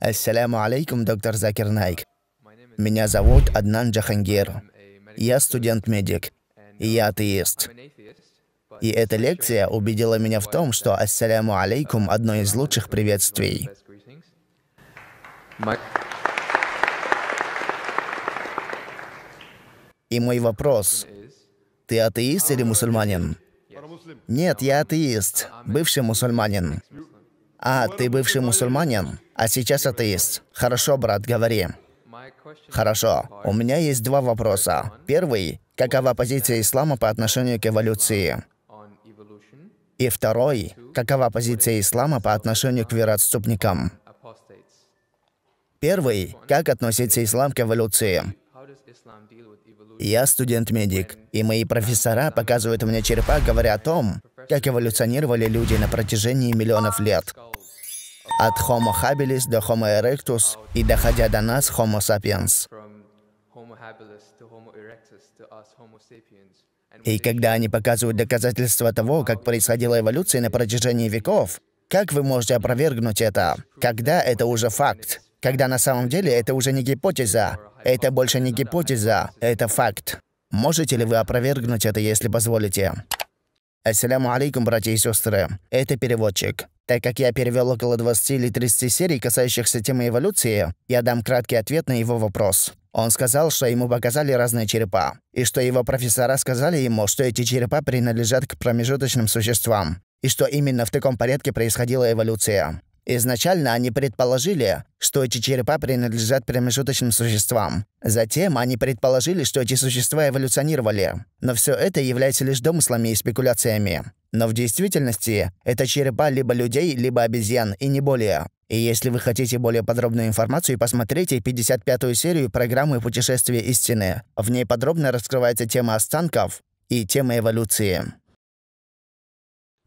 Ассаляму алейкум, доктор Закир Найк. Меня зовут Аднан Джахангир. Я студент-медик. И um, я атеист. И эта лекция убедила меня в том, что «Ассаляму алейкум» uh, — одно из лучших приветствий. И мой вопрос. Ты атеист или мусульманин? Нет, я атеист, бывший мусульманин. А, ты бывший мусульманин? А сейчас это есть. Хорошо, брат, говори. Хорошо. У меня есть два вопроса. Первый. Какова позиция ислама по отношению к эволюции? И второй. Какова позиция ислама по отношению к вероотступникам? Первый. Как относится ислам к эволюции? Я студент-медик, и мои профессора показывают мне черепа, говоря о том, как эволюционировали люди на протяжении миллионов лет от Homo habilis до Homo erectus и доходя до нас Homo sapiens. И когда они показывают доказательства того, как происходила эволюция на протяжении веков, как вы можете опровергнуть это? Когда это уже факт? Когда на самом деле это уже не гипотеза, это больше не гипотеза, это факт. Можете ли вы опровергнуть это, если позволите? Ассаляму алейкум, братья и сестры. Это переводчик. Так как я перевел около 20 или 30 серий, касающихся темы эволюции, я дам краткий ответ на его вопрос. Он сказал, что ему показали разные черепа, и что его профессора сказали ему, что эти черепа принадлежат к промежуточным существам, и что именно в таком порядке происходила эволюция. Изначально они предположили, что эти черепа принадлежат промежуточным существам. Затем они предположили, что эти существа эволюционировали. Но все это является лишь домыслами и спекуляциями. Но в действительности это черепа либо людей, либо обезьян, и не более. И если вы хотите более подробную информацию, посмотрите 55-ю серию программы «Путешествие истины». В ней подробно раскрывается тема останков и тема эволюции.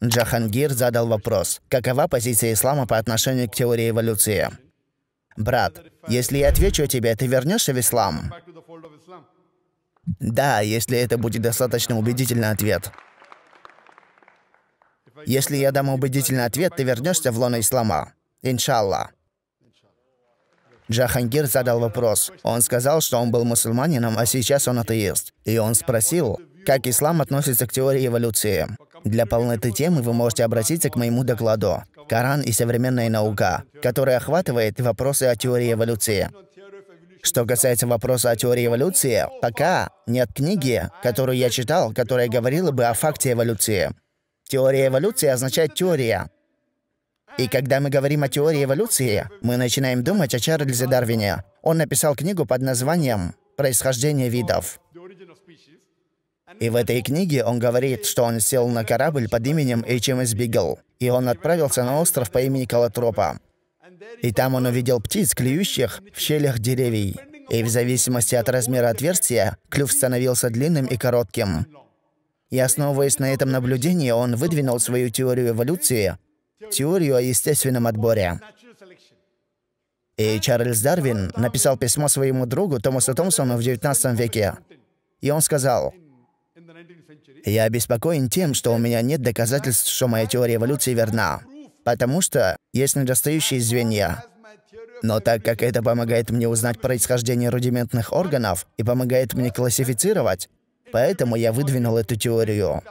Джахангир задал вопрос, какова позиция ислама по отношению к теории эволюции? «Брат, если я отвечу тебе, ты вернешься в ислам?» «Да, если это будет достаточно убедительный ответ». «Если я дам убедительный ответ, ты вернешься в лоно ислама. Иншалла». Джахангир задал вопрос. Он сказал, что он был мусульманином, а сейчас он атеист. И он спросил, как ислам относится к теории эволюции. Для полноты темы вы можете обратиться к моему докладу «Коран и современная наука», который охватывает вопросы о теории эволюции. Что касается вопроса о теории эволюции, пока нет книги, которую я читал, которая говорила бы о факте эволюции. Теория эволюции означает теория. И когда мы говорим о теории эволюции, мы начинаем думать о Чарльзе Дарвине. Он написал книгу под названием «Происхождение видов». И в этой книге он говорит, что он сел на корабль под именем HMS Beagle, и он отправился на остров по имени Калатропа. И там он увидел птиц, клюющих в щелях деревьев. И в зависимости от размера отверстия, клюв становился длинным и коротким. И основываясь на этом наблюдении, он выдвинул свою теорию эволюции, теорию о естественном отборе. И Чарльз Дарвин написал письмо своему другу Томасу Томпсону в 19 веке. И он сказал, я обеспокоен тем, что у меня нет доказательств, что моя теория эволюции верна. Потому что есть недостающие звенья. Но так как это помогает мне узнать происхождение рудиментных органов и помогает мне классифицировать, поэтому я выдвинул эту теорию.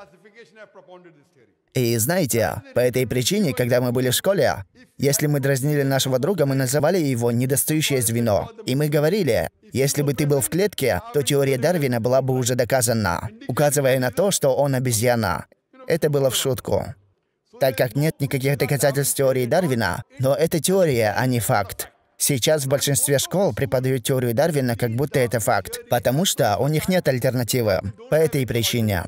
И знаете, по этой причине, когда мы были в школе, если мы дразнили нашего друга, мы называли его «недостающее звено». И мы говорили, если бы ты был в клетке, то теория Дарвина была бы уже доказана, указывая на то, что он обезьяна. Это было в шутку. Так как нет никаких доказательств теории Дарвина, но это теория, а не факт. Сейчас в большинстве школ преподают теорию Дарвина, как будто это факт, потому что у них нет альтернативы. По этой причине.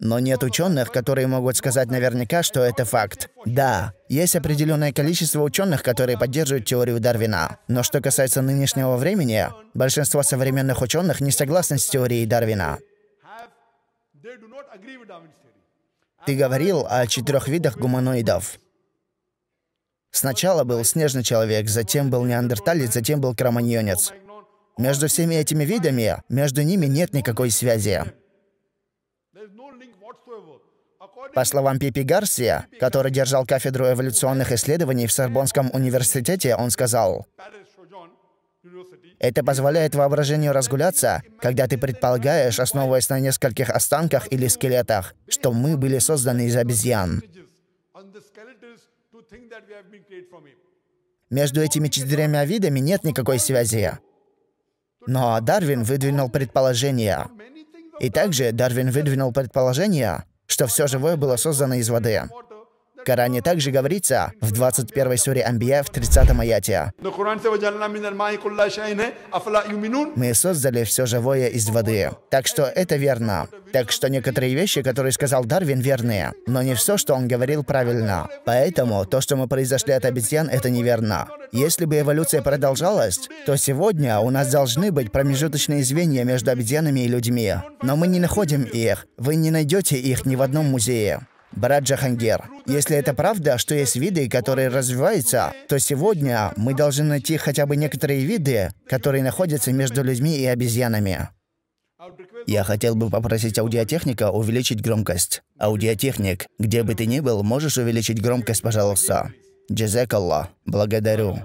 Но нет ученых, которые могут сказать наверняка, что это факт. Да, есть определенное количество ученых, которые поддерживают теорию Дарвина. Но что касается нынешнего времени, большинство современных ученых не согласны с теорией Дарвина. Ты говорил о четырех видах гуманоидов. Сначала был снежный человек, затем был неандерталец, затем был кроманьонец. Между всеми этими видами, между ними нет никакой связи. По словам Пипи Гарсия, который держал кафедру эволюционных исследований в Сорбонском университете, он сказал, это позволяет воображению разгуляться, когда ты предполагаешь, основываясь на нескольких останках или скелетах, что мы были созданы из обезьян. Между этими четырьмя видами нет никакой связи. Но Дарвин выдвинул предположение. И также Дарвин выдвинул предположение, что все живое было создано из воды. Коране также говорится в 21 суре Амбия в 30 аяте. Мы создали все живое из воды. Так что это верно. Так что некоторые вещи, которые сказал Дарвин, верные. Но не все, что он говорил, правильно. Поэтому то, что мы произошли от обезьян, это неверно. Если бы эволюция продолжалась, то сегодня у нас должны быть промежуточные звенья между обезьянами и людьми. Но мы не находим их. Вы не найдете их ни в одном музее. Брат Джахангер, если это правда, что есть виды, которые развиваются, то сегодня мы должны найти хотя бы некоторые виды, которые находятся между людьми и обезьянами. Я хотел бы попросить аудиотехника увеличить громкость. Аудиотехник, где бы ты ни был, можешь увеличить громкость, пожалуйста. Джезекалла, благодарю.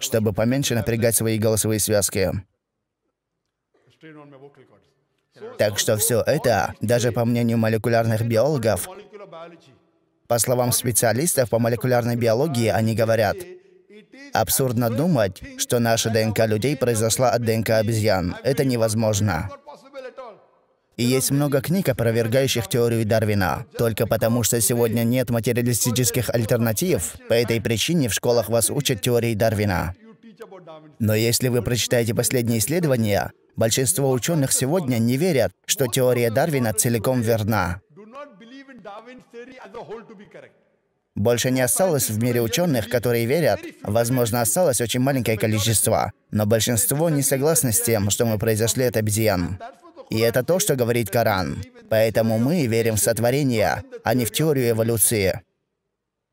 Чтобы поменьше напрягать свои голосовые связки. Так что все это, даже по мнению молекулярных биологов, по словам специалистов по молекулярной биологии, они говорят, абсурдно думать, что наша ДНК людей произошла от ДНК обезьян. Это невозможно. И есть много книг, опровергающих теорию Дарвина. Только потому, что сегодня нет материалистических альтернатив, по этой причине в школах вас учат теории Дарвина. Но если вы прочитаете последние исследования, Большинство ученых сегодня не верят, что теория Дарвина целиком верна. Больше не осталось в мире ученых, которые верят. Возможно, осталось очень маленькое количество. Но большинство не согласны с тем, что мы произошли от обезьян. И это то, что говорит Коран. Поэтому мы верим в сотворение, а не в теорию эволюции.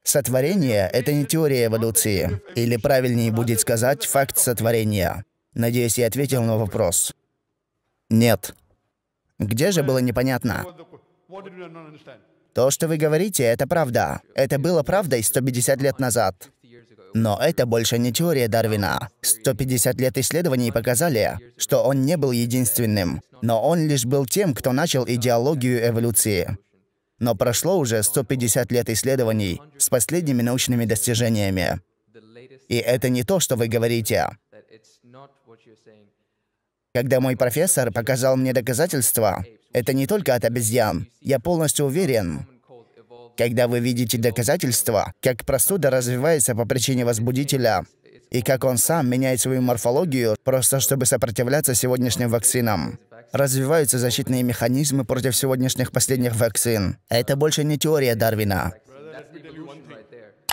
Сотворение — это не теория эволюции. Или правильнее будет сказать, факт сотворения. Надеюсь, я ответил на вопрос. Нет. Где же было непонятно? То, что вы говорите, это правда. Это было правдой 150 лет назад. Но это больше не теория Дарвина. 150 лет исследований показали, что он не был единственным, но он лишь был тем, кто начал идеологию эволюции. Но прошло уже 150 лет исследований с последними научными достижениями. И это не то, что вы говорите. Когда мой профессор показал мне доказательства, это не только от обезьян, я полностью уверен. Когда вы видите доказательства, как простуда развивается по причине возбудителя, и как он сам меняет свою морфологию, просто чтобы сопротивляться сегодняшним вакцинам. Развиваются защитные механизмы против сегодняшних последних вакцин. Это больше не теория Дарвина.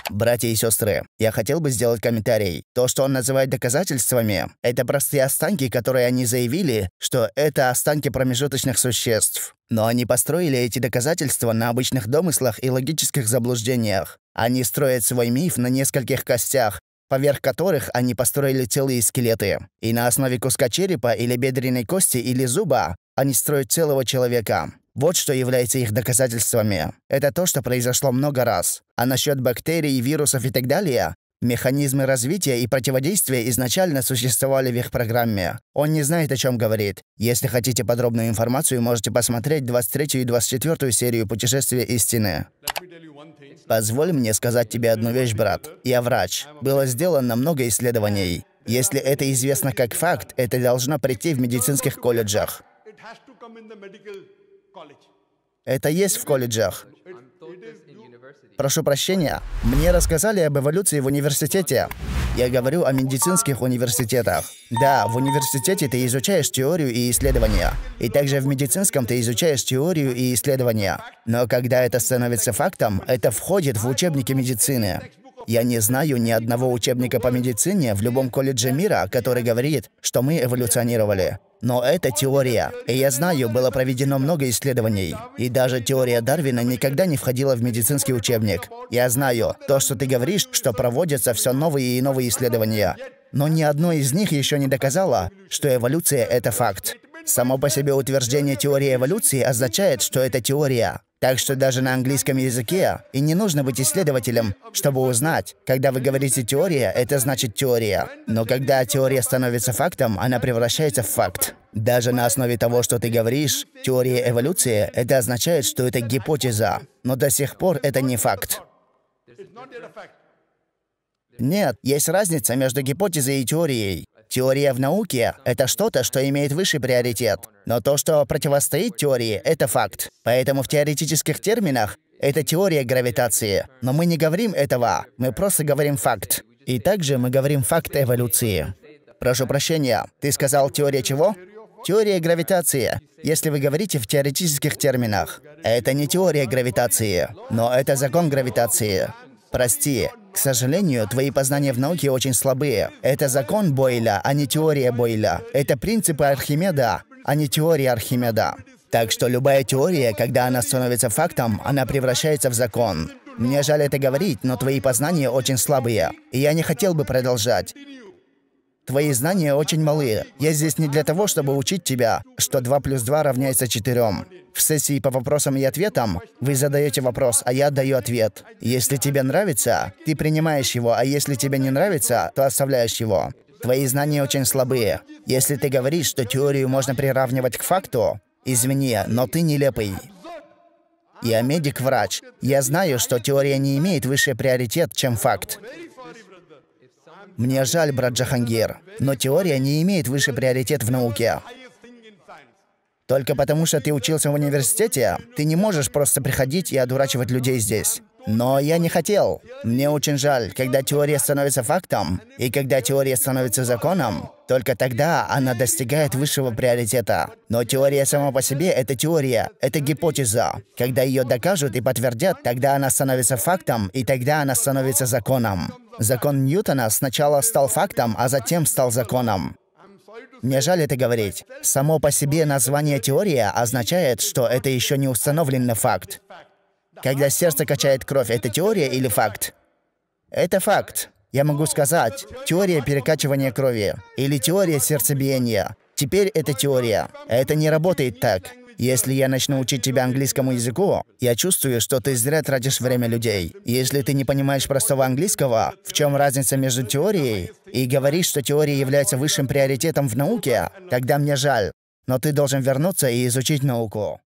Братья и сестры, я хотел бы сделать комментарий. То, что он называет доказательствами, это простые останки, которые они заявили, что это останки промежуточных существ. Но они построили эти доказательства на обычных домыслах и логических заблуждениях. Они строят свой миф на нескольких костях, поверх которых они построили целые скелеты. И на основе куска черепа или бедренной кости или зуба они строят целого человека. Вот что является их доказательствами. Это то, что произошло много раз. А насчет бактерий, вирусов и так далее, Механизмы развития и противодействия изначально существовали в их программе. Он не знает, о чем говорит. Если хотите подробную информацию, можете посмотреть 23 и 24 серию «Путешествия истины». Позволь мне сказать тебе одну вещь, брат. Я врач. Было сделано много исследований. Если это известно как факт, это должно прийти в медицинских колледжах. Это есть в колледжах. Прошу прощения, мне рассказали об эволюции в университете. Я говорю о медицинских университетах. Да, в университете ты изучаешь теорию и исследования. И также в медицинском ты изучаешь теорию и исследования. Но когда это становится фактом, это входит в учебники медицины. Я не знаю ни одного учебника по медицине в любом колледже мира, который говорит, что мы эволюционировали. Но это теория. И я знаю, было проведено много исследований. И даже теория Дарвина никогда не входила в медицинский учебник. Я знаю, то, что ты говоришь, что проводятся все новые и новые исследования. Но ни одно из них еще не доказало, что эволюция — это факт. Само по себе утверждение теории эволюции означает, что это теория. Так что даже на английском языке и не нужно быть исследователем, чтобы узнать, когда вы говорите «теория», это значит «теория». Но когда теория становится фактом, она превращается в факт. Даже на основе того, что ты говоришь, теория эволюции, это означает, что это гипотеза. Но до сих пор это не факт. Нет, есть разница между гипотезой и теорией. Теория в науке — это что-то, что имеет высший приоритет. Но то, что противостоит теории, — это факт. Поэтому в теоретических терминах это теория гравитации. Но мы не говорим этого, мы просто говорим факт. И также мы говорим факт эволюции. Прошу прощения, ты сказал теория чего? Теория гравитации, если вы говорите в теоретических терминах. Это не теория гравитации, но это закон гравитации. Прости, к сожалению, твои познания в науке очень слабые. Это закон Бойля, а не теория Бойля. Это принципы Архимеда, а не теория Архимеда. Так что любая теория, когда она становится фактом, она превращается в закон. Мне жаль это говорить, но твои познания очень слабые, и я не хотел бы продолжать. Твои знания очень малы. Я здесь не для того, чтобы учить тебя, что 2 плюс 2 равняется 4. В сессии по вопросам и ответам вы задаете вопрос, а я даю ответ. Если тебе нравится, ты принимаешь его, а если тебе не нравится, то оставляешь его. Твои знания очень слабые. Если ты говоришь, что теорию можно приравнивать к факту, извини, но ты нелепый. Я медик-врач. Я знаю, что теория не имеет выше приоритет, чем факт. Мне жаль, брат Джахангир, но теория не имеет выше приоритет в науке. Только потому, что ты учился в университете, ты не можешь просто приходить и одурачивать людей здесь. Но я не хотел. Мне очень жаль, когда теория становится фактом, и когда теория становится законом, только тогда она достигает высшего приоритета. Но теория сама по себе — это теория, это гипотеза. Когда ее докажут и подтвердят, тогда она становится фактом, и тогда она становится законом. Закон Ньютона сначала стал фактом, а затем стал законом. Мне жаль это говорить. Само по себе название теория означает, что это еще не установленный факт когда сердце качает кровь, это теория или факт? Это факт. Я могу сказать, теория перекачивания крови или теория сердцебиения. Теперь это теория. Это не работает так. Если я начну учить тебя английскому языку, я чувствую, что ты зря тратишь время людей. Если ты не понимаешь простого английского, в чем разница между теорией и говоришь, что теория является высшим приоритетом в науке, тогда мне жаль. Но ты должен вернуться и изучить науку.